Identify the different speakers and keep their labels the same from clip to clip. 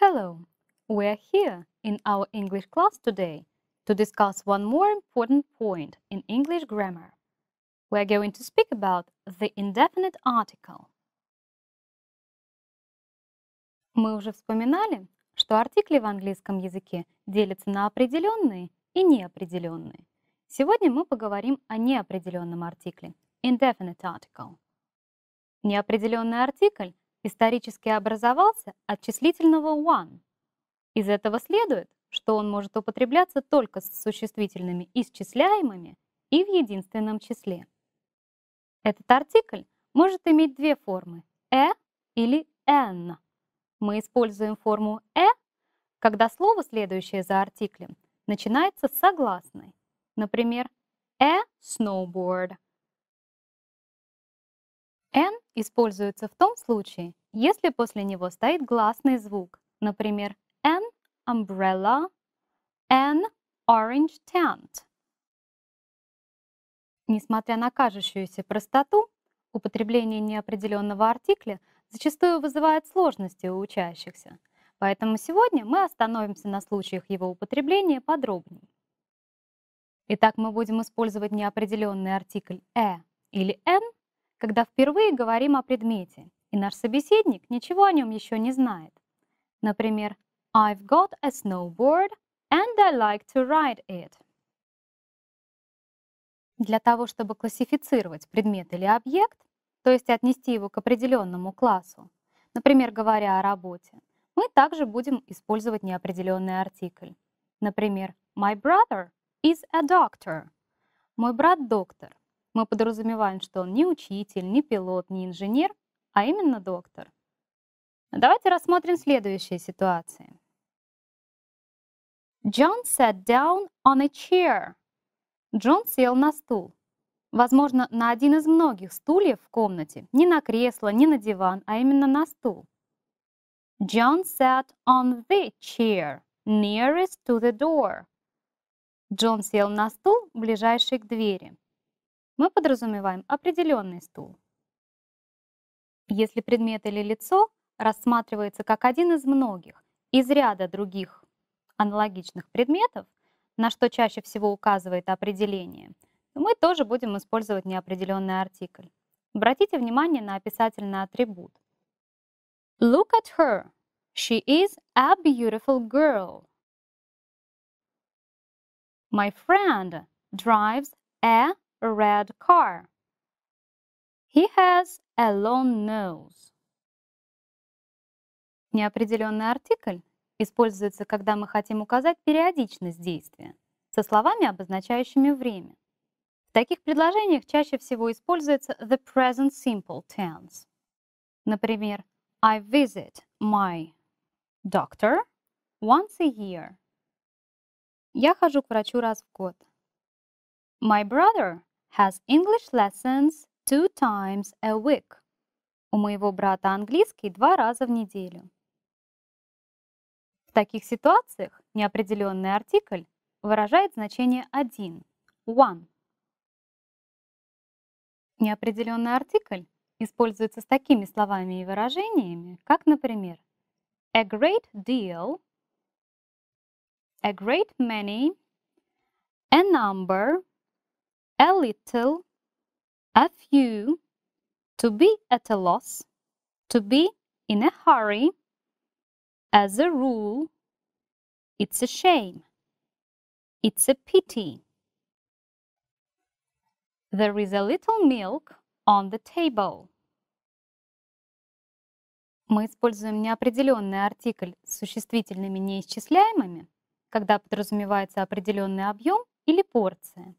Speaker 1: Hello! We are here in our English class today to discuss one more important point
Speaker 2: in English grammar. We are going to speak about the indefinite article. Мы уже вспоминали, что артикли в английском языке делятся на определенные и неопределенные. Сегодня мы поговорим о неопределенном артикле – indefinite article. Неопределенный артикль – исторически образовался от числительного one. Из этого следует, что он может употребляться только с существительными исчисляемыми и в единственном числе. Этот артикль может иметь две формы – «э» или «н». Мы используем форму «э», когда слово, следующее за артиклем, начинается с согласной. Например, «a «э» snowboard». «N» используется в том случае, если после него стоит гласный звук, например, an umbrella, an orange tent. Несмотря на кажущуюся простоту, употребление неопределенного артикля зачастую вызывает сложности у учащихся, поэтому сегодня мы остановимся на случаях его употребления подробнее. Итак, мы будем использовать неопределенный артикль «э» или «н», когда впервые говорим о предмете – и наш собеседник ничего о нем еще не знает. Например, I've got a snowboard and I like to ride it. Для того, чтобы классифицировать предмет или объект, то есть отнести его к определенному классу, например, говоря о работе, мы также будем использовать неопределенный артикль. Например, My brother is a doctor. Мой брат доктор. Мы подразумеваем, что он не учитель, не пилот, не инженер, а именно доктор. Давайте рассмотрим следующие ситуации. John sat down on a chair. Джон сел на стул. Возможно, на один из многих стульев в комнате. Не на кресло, не на диван, а именно на стул. John sat on the chair nearest to the door. Джон сел на стул, ближайший к двери. Мы подразумеваем определенный стул если предмет или лицо рассматривается как один из многих из ряда других аналогичных предметов, на что чаще всего указывает определение, мы тоже будем использовать неопределенный артикль. Обратите внимание на описательный атрибут. Look at her. She is a beautiful
Speaker 1: girl. My friend drives a red car. He has alone
Speaker 2: knows. Неопределенный артикль используется, когда мы хотим указать периодичность действия со словами, обозначающими время. В таких предложениях чаще всего используется the present simple tense. Например, I visit my doctor once a year. Я хожу к врачу раз в год. My brother has English lessons two times a week. У моего брата английский два раза в неделю. В таких ситуациях неопределенный артикль выражает значение один, one. Неопределенный артикль используется с такими словами и выражениями, как, например, a great deal, a great many, a number, a little, A few, to be at a loss, to be in a hurry, as a rule, it's a shame, it's a pity. There is a little milk on the table. Мы используем неопределенный артикль с существительными неисчисляемыми, когда подразумевается определенный объем или порция.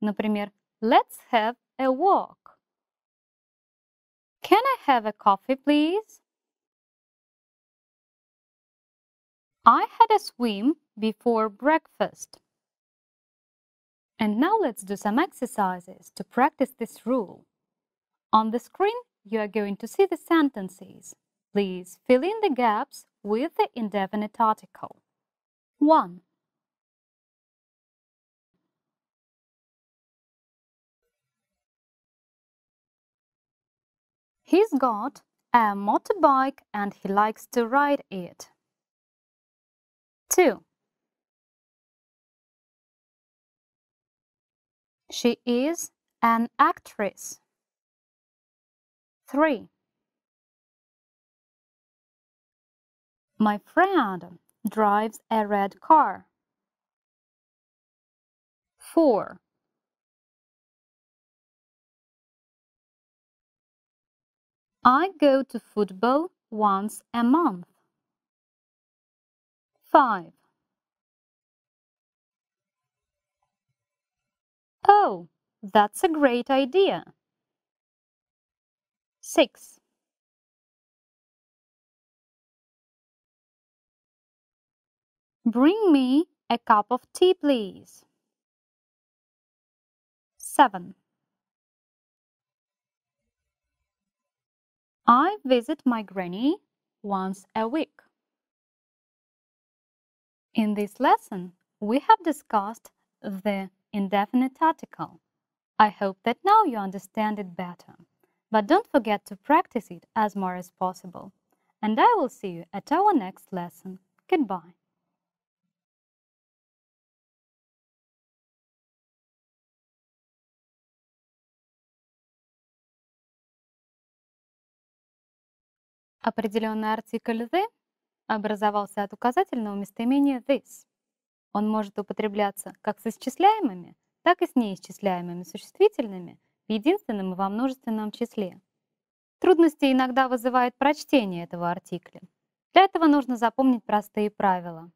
Speaker 1: Например, let's have a walk. Can I have a coffee, please? I had a swim before breakfast. And now let's do
Speaker 2: some exercises to practice this rule. On the screen, you are going to see the sentences. Please fill in the gaps with the indefinite article.
Speaker 1: 1. He's got a motorbike and he likes to ride it. 2. She is an actress. 3. My friend drives a red car. 4. I go to football once a month. 5. Oh, that's a great idea. 6. Bring me a cup of tea, please. 7. I visit my granny once a week.
Speaker 2: In this lesson, we have discussed the indefinite article. I hope that now you understand it better. But don't forget to practice it
Speaker 1: as more as possible. And I will see you at our next lesson. Goodbye. Определенный артикль «the» образовался от указательного
Speaker 2: местоимения «this». Он может употребляться как с исчисляемыми, так и с неисчисляемыми существительными в единственном и во множественном числе. Трудности иногда вызывает прочтение этого артикля. Для этого нужно запомнить простые правила.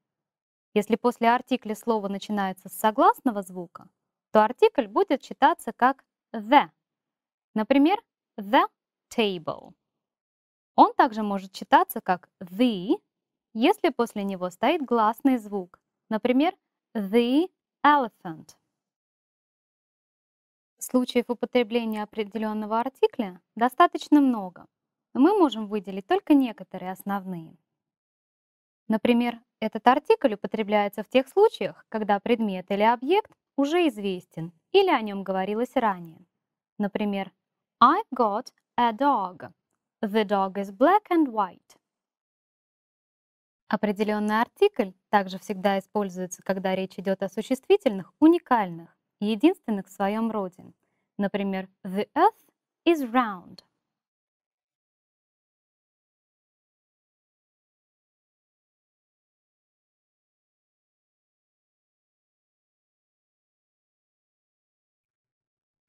Speaker 2: Если после артикля слово начинается с согласного звука, то артикль будет читаться как the. Например, the table. Он также может читаться как the, если после него стоит гласный звук. Например, the elephant. Случаев употребления определенного артикля достаточно много, но мы можем выделить только некоторые основные. Например, этот артикль употребляется в тех случаях, когда предмет или объект уже известен или о нем говорилось ранее. Например, I've got a dog The dog is black and white. Определенный артикль также всегда используется, когда речь идет о существительных, уникальных единственных в своем
Speaker 1: роде. Например, the earth is round.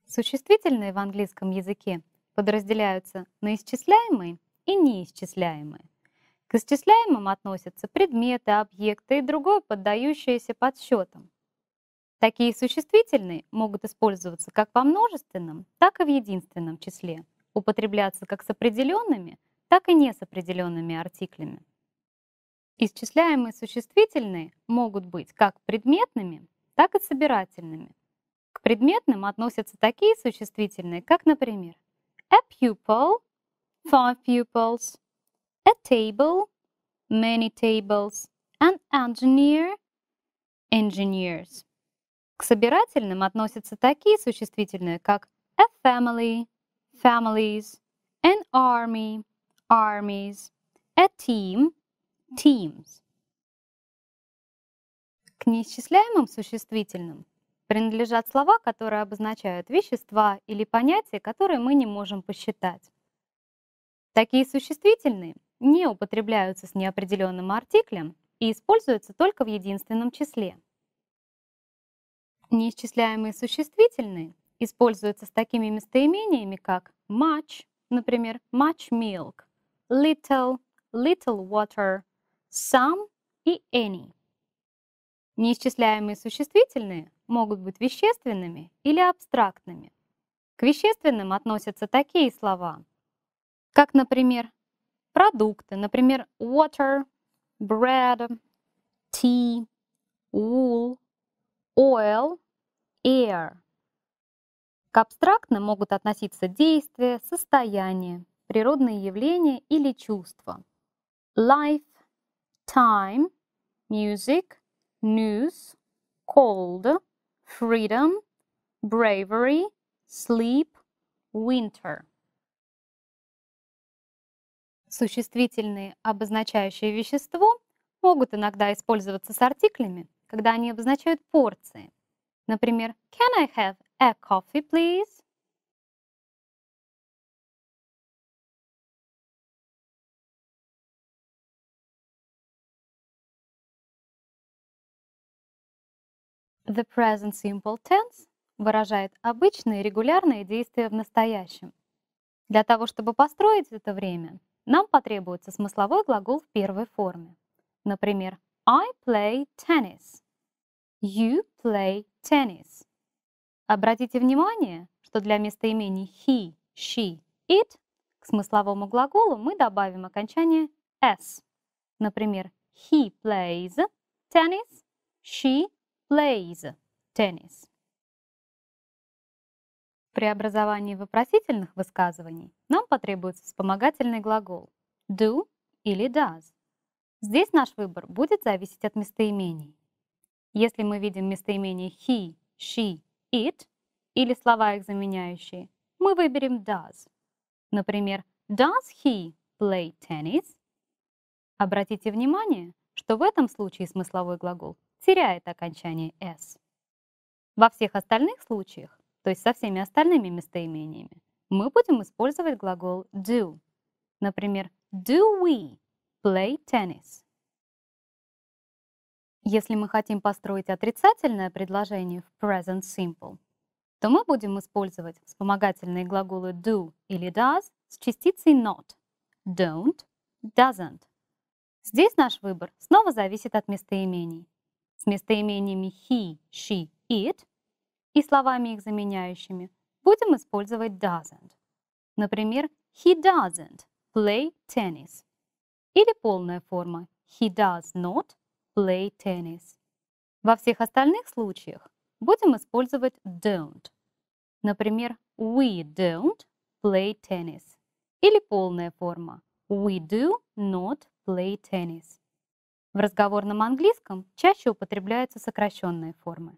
Speaker 1: Существительные в английском языке подразделяются на исчисляемые
Speaker 2: и неисчисляемые. К исчисляемым относятся предметы, объекты и другое, поддающееся подсчетам. Такие существительные могут использоваться как во множественном, так и в единственном числе, употребляться как с определенными, так и не с определенными артиклями. Исчисляемые существительные могут быть как предметными, так и собирательными. К предметным относятся такие существительные, как, например, a pupil, five pupils, a table, many tables, an engineer, engineers. К собирательным относятся такие существительные, как a family, families, an army, armies, a team, teams. К неисчисляемым существительным принадлежат слова, которые обозначают вещества или понятия, которые мы не можем посчитать. Такие существительные не употребляются с неопределенным артиклем и используются только в единственном числе. Неисчисляемые существительные используются с такими местоимениями, как much, например, much milk, little, little water, some и any. Неисчисляемые существительные могут быть вещественными или абстрактными. К вещественным относятся такие слова, как, например, продукты, например, water, bread, tea, wool, oil, air. К абстрактным могут относиться действия, состояния, природные явления или чувства. Life, time, music, news, cold, freedom, bravery, sleep, winter. Существительные, обозначающие вещество, могут иногда использоваться
Speaker 1: с артиклями, когда они обозначают порции. Например, can I have a coffee, please? The present simple tense выражает
Speaker 2: обычные регулярные действия в настоящем. Для того, чтобы построить это время, нам потребуется смысловой глагол в первой форме. Например, I play tennis. You play tennis. Обратите внимание, что для местоимений he, she, it к смысловому глаголу мы добавим окончание s. Например, he plays tennis, she plays tennis. При образовании вопросительных высказываний нам потребуется вспомогательный глагол do или does. Здесь наш выбор будет зависеть от местоимений. Если мы видим местоимение he, she, it или слова их заменяющие, мы выберем does. Например, does he play tennis? Обратите внимание, что в этом случае смысловой глагол теряет окончание «s». Во всех остальных случаях, то есть со всеми остальными местоимениями, мы будем использовать глагол do. Например, do we play tennis? Если мы хотим построить отрицательное предложение в present simple, то мы будем использовать вспомогательные глаголы do или does с частицей not, don't, doesn't. Здесь наш выбор снова зависит от местоимений с местоимениями he, she, it и словами их заменяющими, будем использовать doesn't. Например, he doesn't play tennis. Или полная форма he does not play tennis. Во всех остальных случаях будем использовать don't. Например, we don't play tennis. Или полная форма we do not play tennis. В разговорном английском
Speaker 1: чаще употребляются сокращенные формы.